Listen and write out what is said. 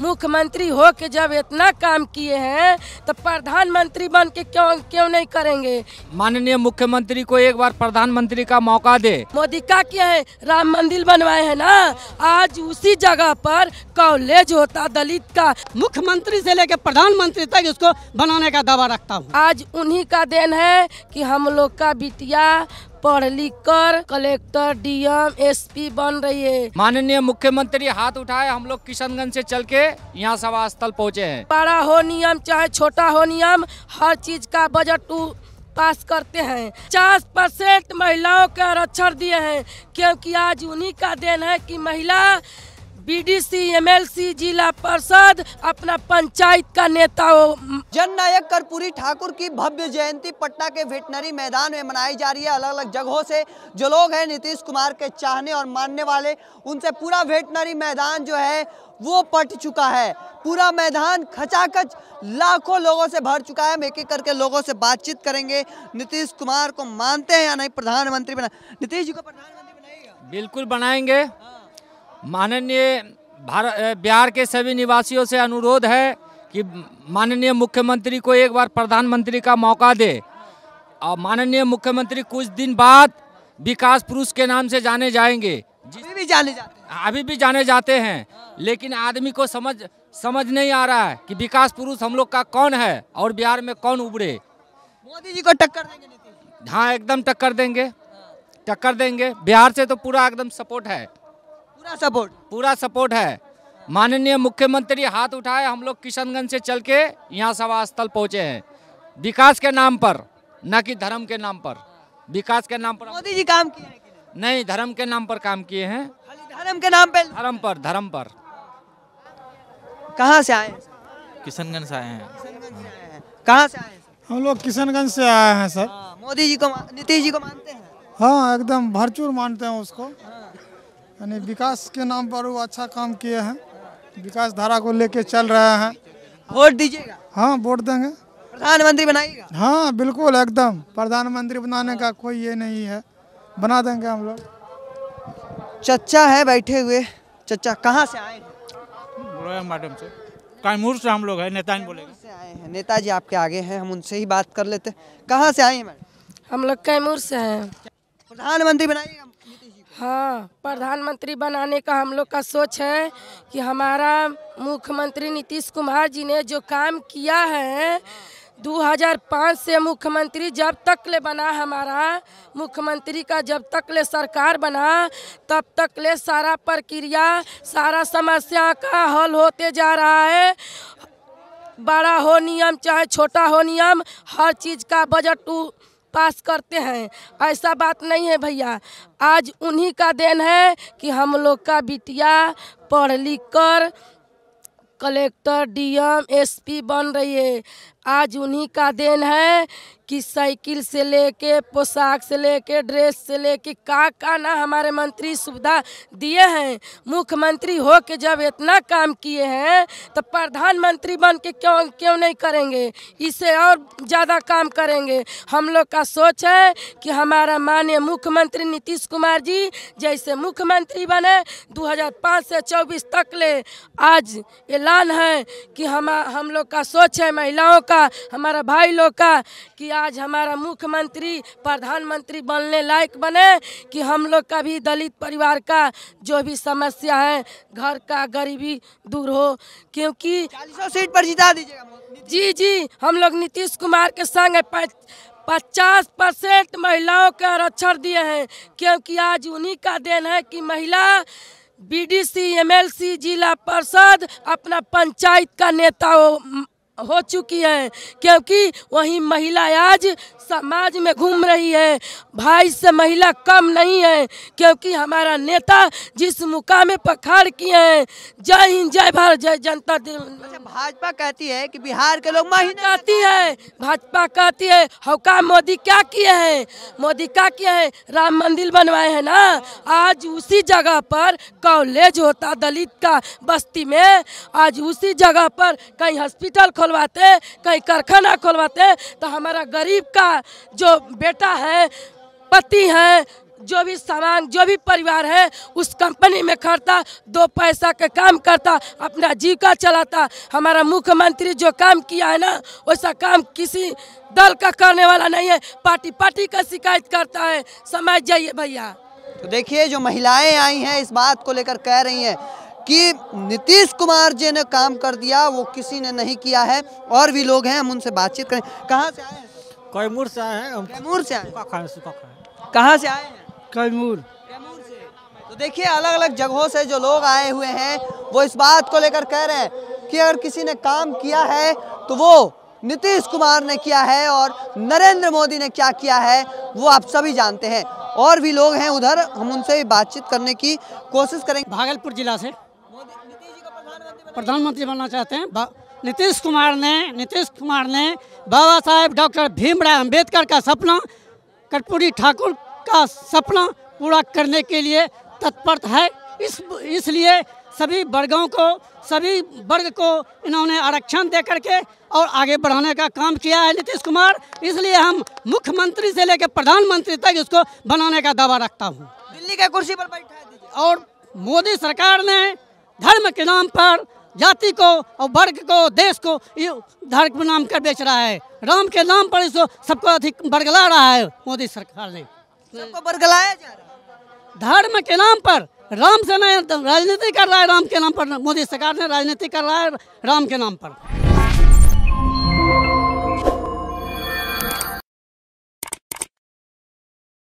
मुख्यमंत्री हो के जब इतना काम किए हैं तो प्रधानमंत्री बन के क्यों क्यों नहीं करेंगे माननीय मुख्यमंत्री को एक बार प्रधानमंत्री का मौका दे मोदी का क्या है राम मंदिर बनवाए हैं ना आज उसी जगह पर कॉलेज होता दलित का मुख्यमंत्री से लेकर प्रधानमंत्री तक इसको बनाने का दावा रखता हूँ आज उन्ही का देन है की हम लोग का बिटिया पढ़ लिख कर कलेक्टर डीएम एसपी बन रही है माननीय मुख्यमंत्री हाथ उठाए हम लोग किशनगंज से चल के यहाँ सभा स्थल पहुँचे हैं बड़ा हो नियम चाहे छोटा हो नियम हर चीज का बजट पास करते हैं पचास परसेंट महिलाओं के आरक्षण दिए हैं क्योंकि आज उन्हीं का देन है कि महिला बीडीसी एमएलसी जिला परिषद अपना पंचायत का नेता हो जन नायक कर्पूरी ठाकुर की भव्य जयंती पटना के वेटनरी मैदान में मनाई जा रही है अलग अलग जगहों से जो लोग हैं नीतीश कुमार के चाहने और मानने वाले उनसे पूरा वेटनरी मैदान जो है वो पट चुका है पूरा मैदान खचाखच लाखों लोगों से भर चुका है हम एक एक करके लोगों से बातचीत करेंगे नीतीश कुमार को मानते हैं या नहीं प्रधानमंत्री बना नीतीश जी को प्रधानमंत्री बनाएगा बिल्कुल बनाएंगे हाँ। माननीय बिहार के सभी निवासियों से अनुरोध है कि माननीय मुख्यमंत्री को एक बार प्रधानमंत्री का मौका दे और माननीय मुख्यमंत्री कुछ दिन बाद विकास पुरुष के नाम से जाने जाएंगे अभी भी जाने जाते हाँ, अभी भी जाने जाते हैं लेकिन आदमी को समझ समझ नहीं आ रहा है कि विकास पुरुष हम लोग का कौन है और बिहार में कौन उबरे मोदी जी को टक्कर देंगे हाँ एकदम टक्कर देंगे टक्कर देंगे बिहार से तो पूरा एकदम सपोर्ट है पूरा सपोर्ट पूरा सपोर्ट है माननीय मुख्यमंत्री हाथ उठाए हम लोग किशनगंज से चल के यहाँ सभा स्थल पहुँचे हैं विकास के नाम पर न कि धर्म के नाम पर विकास के नाम पर मोदी जी काम किए नहीं धर्म के नाम पर काम किए हैं धर्म के नाम पर धर्म पर धर्म पर कहाँ से आए किशनगंज से आए हैं कहाँ से आए हम लोग किशनगंज से आए हैं सर हाँ, मोदी जी को नीतीश जी को मानते हैं हाँ एकदम भरचूर मानते हैं उसको हाँ। यानी विकास के नाम पर वो अच्छा काम किए हैं विकास धारा को लेके चल रहे हैं वोट दीजिएगा हाँ वोट देंगे प्रधानमंत्री बनाएगा हाँ बिल्कुल एकदम प्रधानमंत्री बनाने का कोई ये नहीं है बना देंगे हम लोग चचा है बैठे हुए चचा कहाँ से आए मैडम से कैमूर से हम लोग है नेताजी बोले आए हैं नेताजी आपके आगे हैं हम उनसे ही बात कर लेते कहाँ से आए हैं मैडम हम लोग कैमूर से आए हैं प्रधानमंत्री बनाइएगा हाँ प्रधानमंत्री बनाने का हम लोग का सोच है कि हमारा मुख्यमंत्री नीतीश कुमार जी ने जो काम किया है 2005 से मुख्यमंत्री जब तक ले बना हमारा मुख्यमंत्री का जब तक ले सरकार बना तब तक ले सारा प्रक्रिया सारा समस्या का हल होते जा रहा है बड़ा हो नियम चाहे छोटा हो नियम हर चीज़ का बजट पास करते हैं ऐसा बात नहीं है भैया आज उन्हीं का देन है कि हम लोग का बिटिया पढ़ लिख कर कलेक्टर डीएम एसपी बन रही है आज उन्हीं का देन है कि साइकिल से लेके पोशाक से लेके ड्रेस से लेके का का ना हमारे मंत्री सुविधा दिए हैं मुख्यमंत्री हो के जब इतना काम किए हैं तो प्रधानमंत्री बन के क्यों क्यों नहीं करेंगे इसे और ज़्यादा काम करेंगे हम लोग का सोच है कि हमारा माननीय मुख्यमंत्री नीतीश कुमार जी जैसे मुख्यमंत्री बने 2005 से 24 तक ले आज ऐलान है कि हम हम लोग का सोच है महिलाओं का हमारा भाई लोग का कि आज हमारा मुख्यमंत्री प्रधानमंत्री बनने लायक बने कि हम लोग का भी दलित परिवार का जो भी समस्या है घर का गरीबी दूर हो क्योंकि सीट पर जिता दीजिएगा जी जी हम लोग नीतीश कुमार के संग पचास परसेंट महिलाओं के आरक्षण दिए हैं क्योंकि आज उन्हीं का देन है कि महिला बीडीसी एमएलसी जिला परिषद अपना पंचायत का नेता हो हो चुकी है क्योंकि वही महिला आज समाज में घूम रही है भाई से महिला कम नहीं है क्योंकि हमारा नेता जिस मुकाम पर खड़ किए हैं जय हिंद जय भारत जय जनता अच्छा, भाजपा कहती है कि बिहार के लोग महिला कहती है भाजपा कहती है हौका मोदी क्या किए हैं मोदी क्या किए हैं राम मंदिर बनवाए हैं ना आज उसी जगह पर कॉलेज होता दलित का बस्ती में आज उसी जगह पर कहीं हॉस्पिटल खोल खोलवाते कहीं कारखाना खोलवाते तो हमारा गरीब का जो बेटा है पति है जो भी सामान जो भी परिवार है उस कंपनी में खड़ता दो पैसा का काम करता अपना जीविका चलाता हमारा मुख्यमंत्री जो काम किया है ना वैसा काम किसी दल का करने वाला नहीं है पार्टी पार्टी का शिकायत करता है समझ जाइए भैया तो देखिए जो महिलाएं आई हैं इस बात को लेकर कह रही हैं कि नीतीश कुमार जी ने काम कर दिया वो किसी ने नहीं किया है और भी लोग हैं हम उनसे बातचीत करें कहाँ से आए हैं कैमूर से आए हैं कैमूर से आए कहाँ से आए हैं कैमूर तो देखिए अलग अलग जगहों से जो लोग आए हुए हैं वो इस बात को लेकर कह रहे हैं कि अगर किसी ने काम किया है तो वो नीतीश कुमार ने किया है और नरेंद्र मोदी ने क्या किया है वो आप सभी जानते हैं और भी लोग हैं उधर हम उनसे बातचीत करने की कोशिश करेंगे भागलपुर जिला से प्रधानमंत्री बनना चाहते हैं नीतीश कुमार ने नीतीश कुमार ने बाबा साहेब डॉक्टर भीमराव अंबेडकर का सपना कर्पूरी ठाकुर का सपना पूरा करने के लिए तत्पर है इस इसलिए सभी वर्गों को सभी वर्ग को इन्होंने आरक्षण दे करके और आगे बढ़ाने का काम किया है नीतीश कुमार इसलिए हम मुख्यमंत्री से लेकर प्रधानमंत्री तक इसको बनाने का दावा रखता हूँ दिल्ली के कुर्सी पर बैठा और मोदी सरकार ने धर्म के नाम पर जाति को और वर्ग को देश को ये धर्म नाम कर बेच रहा है राम के नाम पर इसको सबको अधिक बरगला रहा है मोदी सरकार ने सबको बरगलाया जा रहा है धर्म के नाम पर राम से नहीं राजनीति कर रहा है राम के नाम पर मोदी सरकार ने राजनीति कर रहा है राम के नाम पर